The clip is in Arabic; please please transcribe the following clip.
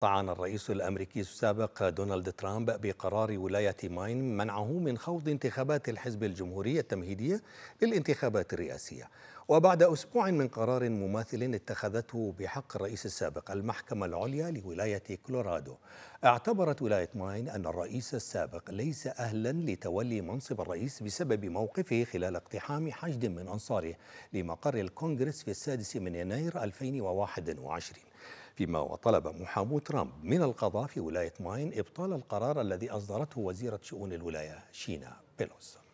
طعن الرئيس الامريكي السابق دونالد ترامب بقرار ولايه ماين منعه من خوض انتخابات الحزب الجمهوري التمهيديه للانتخابات الرئاسيه وبعد اسبوع من قرار مماثل اتخذته بحق الرئيس السابق المحكمه العليا لولايه كولورادو اعتبرت ولايه ماين ان الرئيس السابق ليس اهلا لتولي منصب الرئيس بسبب موقفه خلال اقتحام حشد من انصاره لمقر الكونغرس في السادس من يناير 2021 فيما وطلب محامو ترامب من القضاء في ولاية ماين إبطال القرار الذي أصدرته وزيرة شؤون الولاية شينا بيلوس